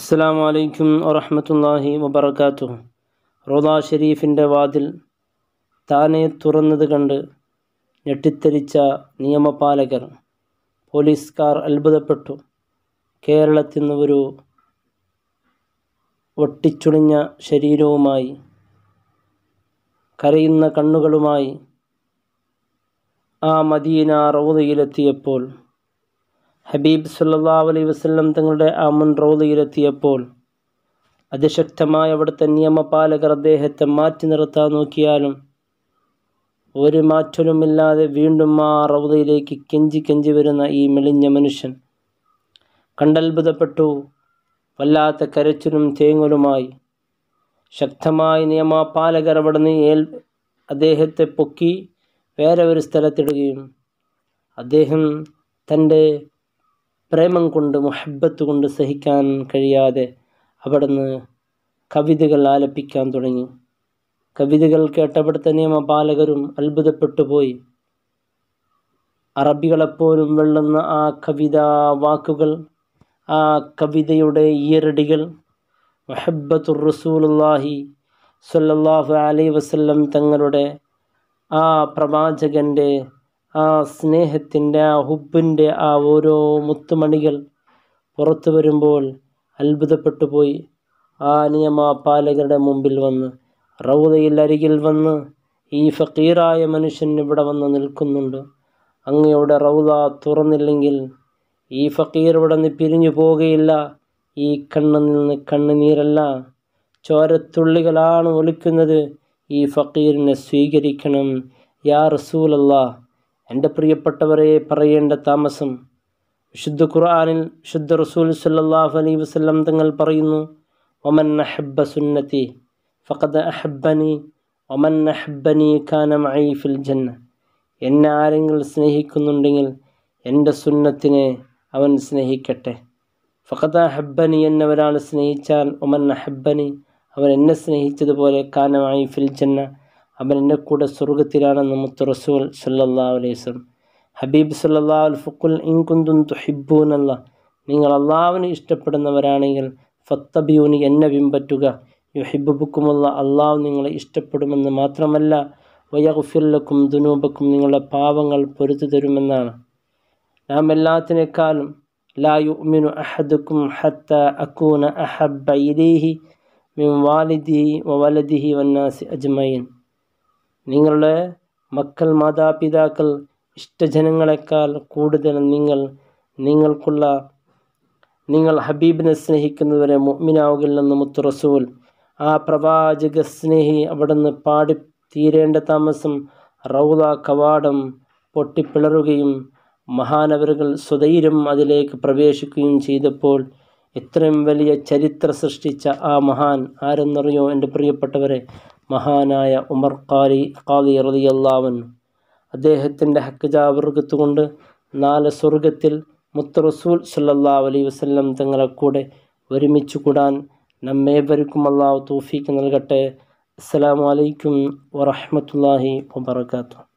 അസ്സാം വലൈക്കും വറഹമത്തല്ലാഹി വബർക്കാത്തു റോദാ ഷെരീഫിൻ്റെ വാതിൽ താനെ തുറന്നത് കണ്ട് ഞെട്ടിത്തെരിച്ച നിയമപാലകർ പോലീസുകാർ അത്ഭുതപ്പെട്ടു കേരളത്തിൽ നിന്ന് ഒരു ഒട്ടിച്ചുളിഞ്ഞ ശരീരവുമായി കരയുന്ന കണ്ണുകളുമായി ആ മദീന റൗദയിലെത്തിയപ്പോൾ ഹബീബ് സല്ലാ അലൈ വസ്ലം തങ്ങളുടെ ആ റോദയിലെത്തിയപ്പോൾ അതിശക്തമായ അവിടുത്തെ നിയമപാലകർ അദ്ദേഹത്തെ മാറ്റി നിർത്താൻ നോക്കിയാലും ഒരു മാറ്റലുമില്ലാതെ വീണ്ടും ആ റൗദയിലേക്ക് കെഞ്ചി കെഞ്ചി വരുന്ന ഈ മെളിഞ്ഞ മനുഷ്യൻ കണ്ടത്ഭുതപ്പെട്ടു വല്ലാത്ത കരച്ചിലും തേങ്ങലുമായി ശക്തമായി നിയമപാലകർ അവിടെ നിന്ന് ഏൽ അദ്ദേഹത്തെ പൊക്കി വേറെ ഒരു സ്ഥലത്തിടുകയും അദ്ദേഹം തൻ്റെ പ്രേമം കൊണ്ട് മുഹബത്ത് കൊണ്ട് സഹിക്കാൻ കഴിയാതെ അവിടുന്ന് കവിതകൾ ആലപിക്കാൻ തുടങ്ങി കവിതകൾ കേട്ടവിടുത്തെ നിയമപാലകരും അത്ഭുതപ്പെട്ടു പോയി അറബികളെപ്പോലും വെള്ളുന്ന ആ കവിതാ വാക്കുകൾ ആ കവിതയുടെ ഈരടികൾ മഹബത്തുർ റസൂലുല്ലാഹി സല്ലല്ലാഹു അലൈ വസല്ലം തങ്ങളുടെ ആ പ്രവാചകൻ്റെ ആ സ്നേഹത്തിൻ്റെ ആ ഹുബിൻ്റെ ആ ഓരോ മുത്തുമണികൾ പുറത്തു വരുമ്പോൾ അത്ഭുതപ്പെട്ടു പോയി ആ നിയമ പാലകരുടെ മുമ്പിൽ വന്ന് റൗദയിൽ അരികിൽ വന്ന് ഈ ഫക്കീറായ മനുഷ്യൻ ഇവിടെ വന്ന് നിൽക്കുന്നുണ്ട് അങ്ങയുടെ റൗത തുറന്നില്ലെങ്കിൽ ഈ ഫക്കീർ ഇവിടെ നിന്ന് പിരിഞ്ഞു പോവുകയില്ല ഈ കണ്ണിൽ നിന്ന് കണ്ണുനീരല്ല ചോരത്തുള്ളികളാണ് ഒലിക്കുന്നത് ഈ ഫക്കീറിനെ സ്വീകരിക്കണം യാ റസൂലല്ലാ എൻ്റെ പ്രിയപ്പെട്ടവരെ പറയേണ്ട താമസം വിശുദ്ധ ഖുർആാനിൽ വിശുദ്ധ റസൂൽ സല്ലാഹു അലൈ വസ്ലം തങ്ങൾ പറയുന്നു ഒമൻ അഹബ്ബ സുന്നത്തി ഫഖദ് അഹബ്ബനി ഒമൻ അഹബ്ബനി ഖാനം ഫിൽ ജന്ന എന്നെ ആരെങ്കിലും സ്നേഹിക്കുന്നുണ്ടെങ്കിൽ എൻ്റെ സുന്നത്തിനെ അവൻ സ്നേഹിക്കട്ടെ ഫഖദ് അഹബ്ബനി എന്നെ ഒരാൾ സ്നേഹിച്ചാൽ ഒമൻ അഹബ്ബനി അവൻ എന്നെ സ്നേഹിച്ചതുപോലെ ഖാനം ഫിൽ ജന്ന അവൻ എൻ്റെ കൂടെ സ്വർഗത്തിലാണെന്ന് മുത്ത് റസൂൽ സല്ലാ അലൈസം ഹബീബ് സല്ലാ അൽ ഫുക്കുൽ ഇൻകുന്തും തുഹിബൂൻ അല്ല നിങ്ങൾ അള്ളാവിന് ഇഷ്ടപ്പെടുന്നവരാണെങ്കിൽ ഫത്തബിയൂനി എന്നെ യു ഹിബുബുക്കുമുള്ള അള്ളാഹു നിങ്ങളെ ഇഷ്ടപ്പെടുമെന്ന് മാത്രമല്ല വയഫില്ലക്കും ദുനൂബക്കും നിങ്ങളുടെ പാവങ്ങൾ പൊരുത്തു തരുമെന്നാണ് നാം എല്ലാത്തിനേക്കാളും ലാ യുമിനു അഹദുക്കും ഹത്ത അക്കൂന അഹബ മിൻ മിം വാലിദിഹി വലദിഹി വന്നാസി അജ്മയിൻ നിങ്ങളുടെ മക്കൾ മാതാപിതാക്കൾ ഇഷ്ടജനങ്ങളെക്കാൾ കൂടുതൽ നിങ്ങൾ നിങ്ങൾക്കുള്ള നിങ്ങൾ ഹബീബിനെ സ്നേഹിക്കുന്നവരെ മുഗ്മിനാവുകില്ലെന്ന് മുത്തു റസൂൽ ആ പ്രവാചക സ്നേഹി അവിടുന്ന് പാടി തീരേണ്ട താമസം റൗദ കവാടം പൊട്ടിപ്പിളറുകയും മഹാനവരുകൾ സ്വധൈര്യം അതിലേക്ക് പ്രവേശിക്കുകയും ചെയ്തപ്പോൾ ഇത്രയും വലിയ ചരിത്ര സൃഷ്ടിച്ച ആ മഹാൻ ആരെന്നറിയോ എൻ്റെ പ്രിയപ്പെട്ടവരെ മഹാനായ ഉമർ ഖാലി ഖാലി റതിയല്ലാവൻ അദ്ദേഹത്തിൻ്റെ ഹക്കജാവർഗത്തുകൊണ്ട് നാല് സ്വർഗത്തിൽ മുത്ത് റസൂൽ സല്ലാ അലൈ വസ്ല്ലം തങ്ങളെ കൂടെ ഒരുമിച്ച് കൂടാൻ നമ്മേവർക്കും അള്ളാഹു തോഫീക്ക് നൽകട്ടെ അസ്സാം വലൈക്കും വറഹമത്തല്ലാഹി വാബർക്കാത്തു